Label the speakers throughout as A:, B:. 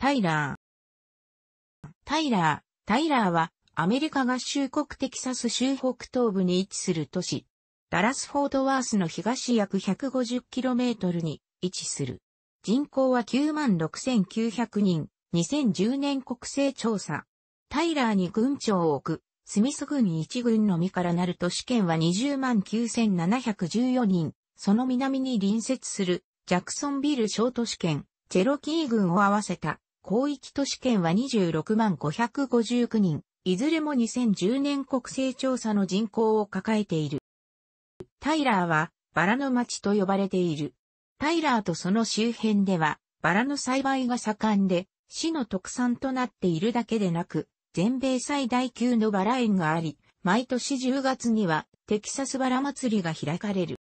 A: タイラー。タイラー、タイラーは、アメリカ合衆国テキサス州北東部に位置する都市、ダラス・フォードワースの東約 150km に位置する。人口は96,900人、2010年国勢調査。タイラーに軍庁を置く、スミス軍一軍のみからなる都市圏は209,714人、その南に隣接する、ジャクソンビル小都市圏、チェロキー軍を合わせた広域都市圏は26万559人、いずれも2010年国勢調査の人口を抱えている。タイラーはバラの町と呼ばれている。タイラーとその周辺ではバラの栽培が盛んで、市の特産となっているだけでなく、全米最大級のバラ園があり、毎年10月にはテキサスバラ祭りが開かれる。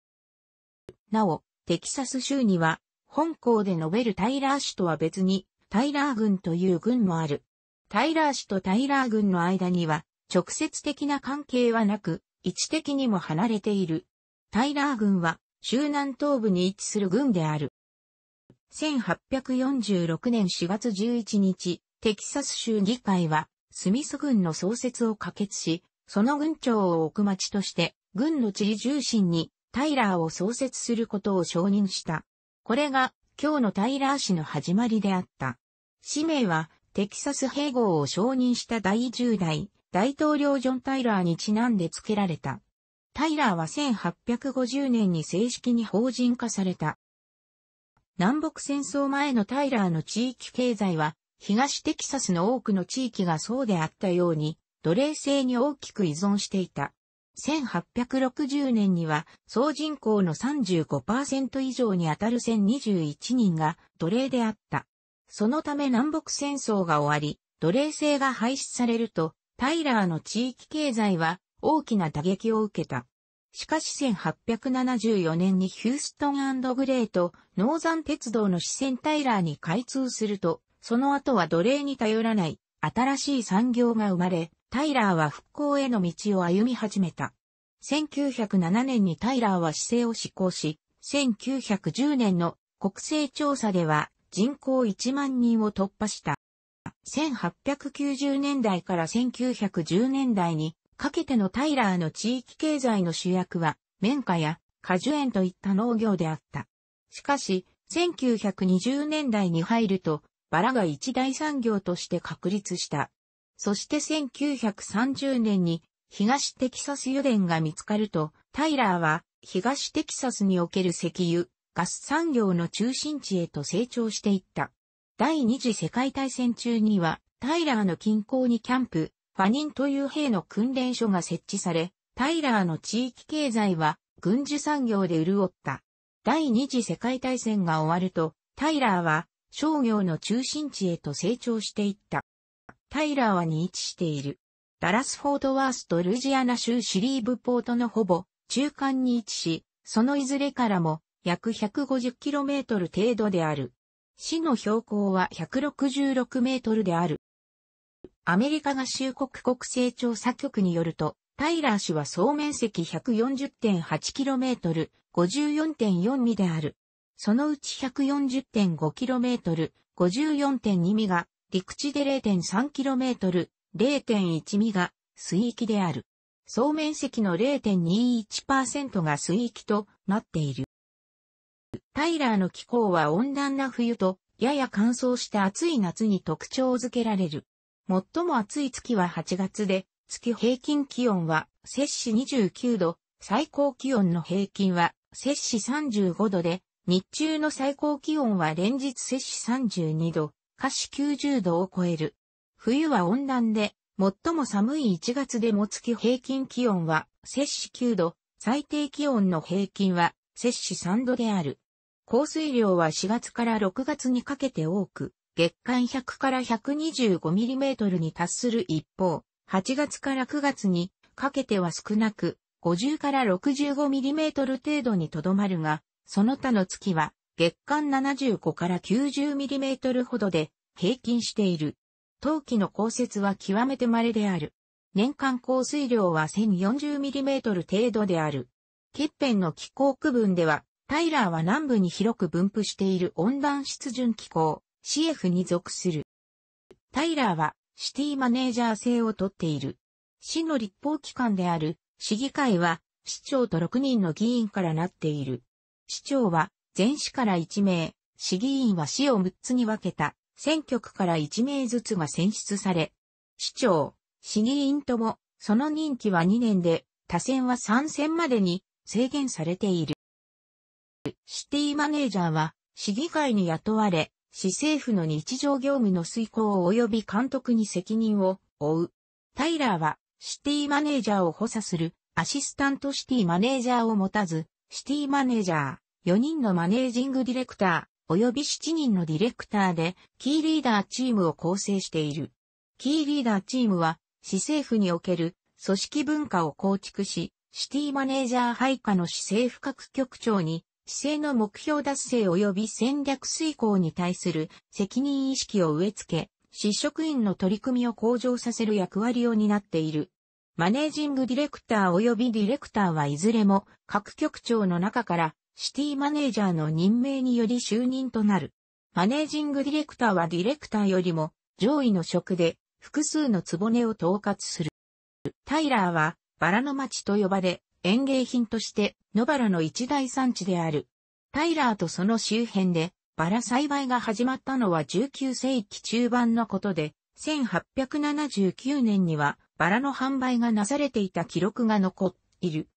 A: なお、テキサス州には本校で述べるタイラー市とは別にタイラー軍という軍もある。タイラー氏とタイラー軍の間には、直接的な関係はなく、位置的にも離れている。タイラー軍は、州南東部に位置する軍である。1846年4月11日、テキサス州議会は、スミス軍の創設を可決し、その軍長を置く町として、軍の地理重心にタイラーを創設することを承認した。これが、今日のタイラー氏の始まりであった。氏名は、テキサス併合を承認した第10代、大統領ジョン・タイラーにちなんで付けられた。タイラーは1850年に正式に法人化された。南北戦争前のタイラーの地域経済は、東テキサスの多くの地域がそうであったように、奴隷制に大きく依存していた。1860年には、総人口の35%以上にあたる1021人が奴隷であった。そのため南北戦争が終わり、奴隷制が廃止されると、タイラーの地域経済は大きな打撃を受けた。しかし1874年にヒューストングレート、ノーザン鉄道の支線タイラーに開通すると、その後は奴隷に頼らない新しい産業が生まれ、タイラーは復興への道を歩み始めた。1907年にタイラーは姿勢を施行し、1910年の国勢調査では人口1万人を突破した。1890年代から1910年代にかけてのタイラーの地域経済の主役は綿花や果樹園といった農業であった。しかし、1920年代に入るとバラが一大産業として確立した。そして1930年に東テキサス油田が見つかると、タイラーは東テキサスにおける石油、ガス産業の中心地へと成長していった。第二次世界大戦中には、タイラーの近郊にキャンプ、ファニンという兵の訓練所が設置され、タイラーの地域経済は軍需産業で潤った。第二次世界大戦が終わると、タイラーは商業の中心地へと成長していった。タイラーはに位置している。ダラスフォートワースとルジアナ州シリーブポートのほぼ中間に位置し、そのいずれからも約 150km 程度である。市の標高は 166m である。アメリカ合衆国国勢調査局によると、タイラー氏は総面積 140.8km、54.4ミである。そのうち 140.5km、54.2ミが、陸地で 0.3km、0.1ミが、水域である。総面積の0.21%が水域となっている。タイラーの気候は温暖な冬と、やや乾燥した暑い夏に特徴づけられる。最も暑い月は8月で、月平均気温は摂氏29度、最高気温の平均は摂氏35度で、日中の最高気温は連日摂氏32度、下氏90度を超える。冬は温暖で、最も寒い1月でも月平均気温は摂氏9度、最低気温の平均は摂氏3度である。降水量は4月から6月にかけて多く、月間100から1 2 5トルに達する一方、8月から9月にかけては少なく、50から6 5トル程度にとどまるが、その他の月は月間75から9 0トルほどで平均している。冬季の降雪は極めて稀である。年間降水量は1 0 4 0トル程度である。欠片の気候区分ではタイラーは南部に広く分布している温暖湿潤気候、CF に属する。タイラーはシティマネージャー制をとっている。市の立法機関である市議会は市長と6人の議員からなっている。市長は全市から1名、市議員は市を6つに分けた選挙区から1名ずつが選出され、市長、市議員ともその任期は2年で、他選は3選までに制限されている。シティマネージャーは、市議会に雇われ、市政府の日常業務の遂行及び監督に責任を負う。タイラーは、シティマネージャーを補佐する、アシスタントシティマネージャーを持たず、シティマネージャー、4人のマネージングディレクター、及び7人のディレクターで、キーリーダーチームを構成している。キーリーダーチームは、市政府における組織文化を構築し、シティマネージャー配下の市政府各局長に姿勢の目標達成及び戦略遂行に対する責任意識を植え付け、市職員の取り組みを向上させる役割を担っている。マネージングディレクター及びディレクターはいずれも各局長の中からシティマネージャーの任命により就任となる。マネージングディレクターはディレクターよりも上位の職で複数のつぼねを統括する。タイラーはバラの町と呼ばれ、園芸品として野原の一大産地である。タイラーとその周辺でバラ栽培が始まったのは19世紀中盤のことで、1879年にはバラの販売がなされていた記録が残っている。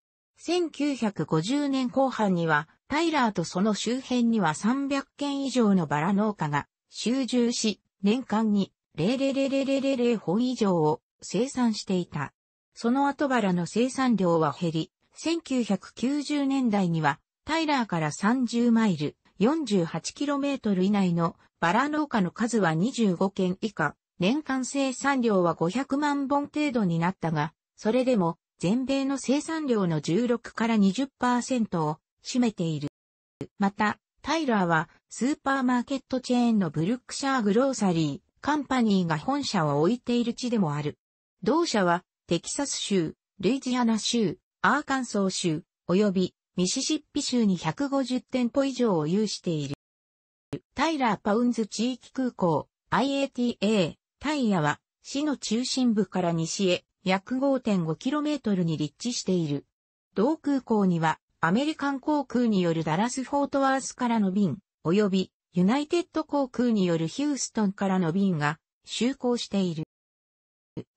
A: 1950年後半にはタイラーとその周辺には300軒以上のバラ農家が集中し、年間に0 0 0 0本以上を生産していた。その後バラの生産量は減り、1990年代には、タイラーから30マイル、48km 以内のバラ農家の数は25件以下、年間生産量は500万本程度になったが、それでも全米の生産量の16から20%を占めている。また、タイラーはスーパーマーケットチェーンのブルックシャーグローサリー、カンパニーが本社を置いている地でもある。同社はテキサス州、ルイジアナ州、アーカンソー州、及びミシシッピ州に150店舗以上を有している。タイラーパウンズ地域空港、IATA、タイヤは、市の中心部から西へ約 5.5km に立地している。同空港には、アメリカン航空によるダラス・フォートワースからの便、及び、ユナイテッド航空によるヒューストンからの便が、就航している。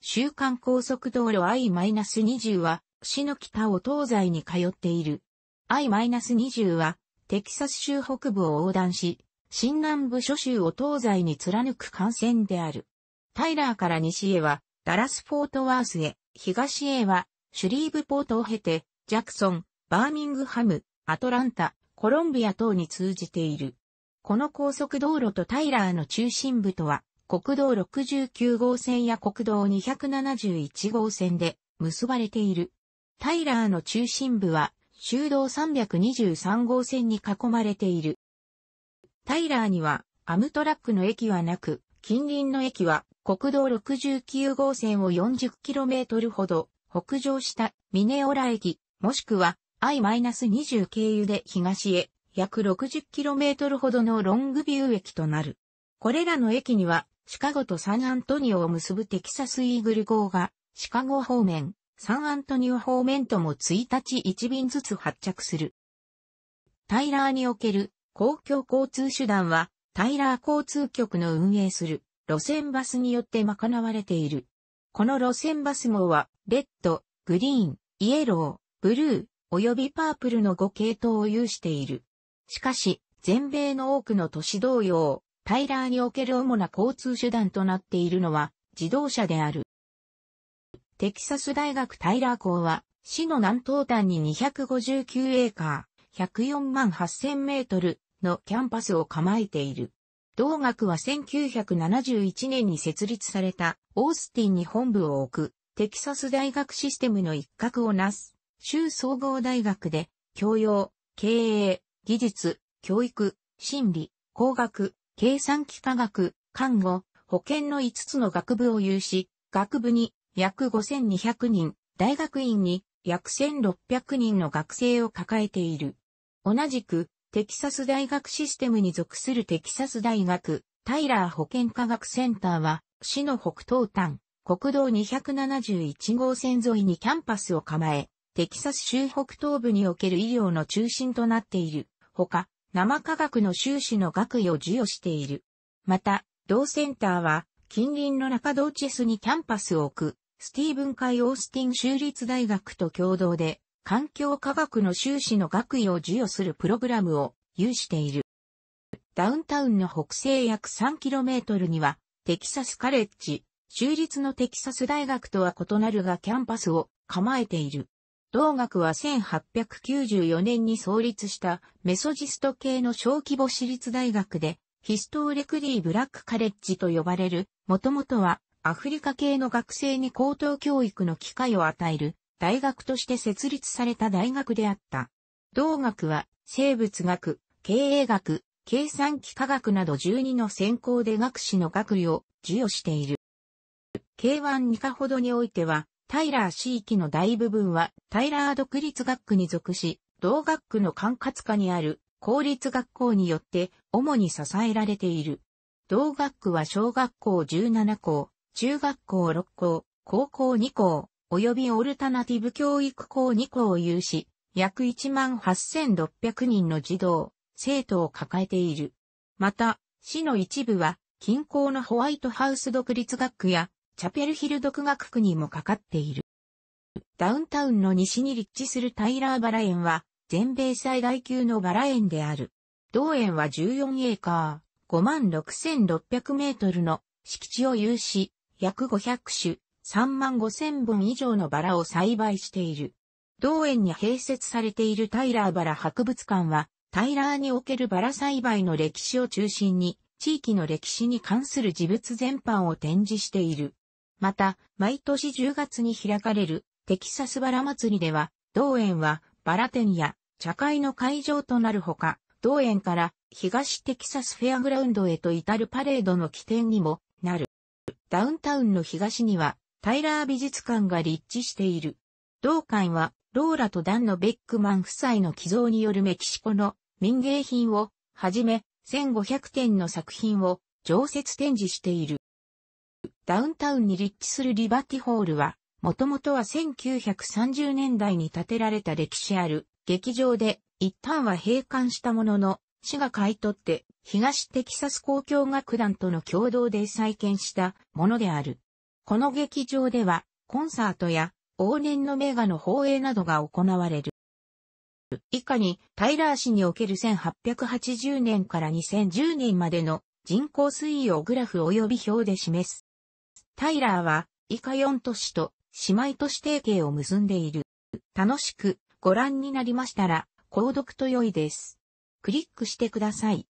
A: 週間高速道路 I-20 は、市の北を東西に通っている。I-20 は、テキサス州北部を横断し、新南部諸州を東西に貫く幹線である。タイラーから西へは、ダラス・フォートワースへ、東へは、シュリーブポートを経て、ジャクソン、バーミングハム、アトランタ、コロンビア等に通じている。この高速道路とタイラーの中心部とは、国道69号線や国道271号線で結ばれている。タイラーの中心部は、修道323号線に囲まれている。タイラーには、アムトラックの駅はなく、近隣の駅は、国道69号線を 40km ほど、北上したミネオラ駅、もしくは I-20 経由で東へ、約 60km ほどのロングビュー駅となる。これらの駅には、シカゴとサンアントニオを結ぶテキサスイーグル号が、シカゴ方面、サンアントニオ方面とも1日1便ずつ発着する。タイラーにおける公共交通手段は、タイラー交通局の運営する路線バスによって賄われている。この路線バス号は、レッド、グリーン、イエロー、ブルー、およびパープルの5系統を有している。しかし、全米の多くの都市同様、タイラーにおける主な交通手段となっているのは自動車である。テキサス大学タイラー校は、市の南東端に259エーカー、104万8000メートルのキャンパスを構えている。同学は1971年に設立されたオースティンに本部を置くテキサス大学システムの一角をなす州総合大学で教養、経営、技術、教育、心理、工学、計算機科学、看護、保健の5つの学部を有し、学部に約5200人、大学院に約1600人の学生を抱えている。同じく、テキサス大学システムに属するテキサス大学、タイラー保健科学センターは、市の北東端、国道271号線沿いにキャンパスを構え、テキサス州北東部における医療の中心となっている。ほか、生科学の修士の学位を授与している。また、同センターは、近隣の中道チェスにキャンパスを置く、スティーブン・カイ・オースティン州立大学と共同で、環境科学の修士の学位を授与するプログラムを有している。ダウンタウンの北西約 3km には、テキサスカレッジ、州立のテキサス大学とは異なるがキャンパスを構えている。同学は1894年に創立したメソジスト系の小規模私立大学で、ヒストーレクリーブラックカレッジと呼ばれる、もともとはアフリカ系の学生に高等教育の機会を与える大学として設立された大学であった。同学は生物学、経営学、計算機科学など12の専攻で学士の学位を授与している。K1 2課ほどにおいては、タイラー市域の大部分はタイラー独立学区に属し、同学区の管轄下にある公立学校によって主に支えられている。同学区は小学校17校、中学校6校、高校2校、及びオルタナティブ教育校2校を有し、約18,600人の児童、生徒を抱えている。また、市の一部は、近郊のホワイトハウス独立学区や、チャペルヒル独学区にもかかっている。ダウンタウンの西に立地するタイラーバラ園は、全米最大級のバラ園である。同園は14エーカー、56,600メートルの敷地を有し、約500種、3万5000本以上のバラを栽培している。同園に併設されているタイラーバラ博物館は、タイラーにおけるバラ栽培の歴史を中心に、地域の歴史に関する事物全般を展示している。また、毎年10月に開かれるテキサスバラ祭りでは、同園はバラ店や茶会の会場となるほか、同園から東テキサスフェアグラウンドへと至るパレードの起点にもなる。ダウンタウンの東には、タイラー美術館が立地している。同館は、ローラとダンのベックマン夫妻の寄贈によるメキシコの民芸品をはじめ、1500点の作品を常設展示している。ダウンタウンに立地するリバティホールは、もともとは1930年代に建てられた歴史ある劇場で、一旦は閉館したものの、市が買い取って東テキサス公共楽団との共同で再建したものである。この劇場ではコンサートや往年の名画の放映などが行われる。以下にタイラー市における1880年から2010年までの人口推移をグラフ及び表で示す。タイラーは以下4都市と姉妹都市提携を結んでいる。楽しくご覧になりましたら、購読と良いです。クリックしてください。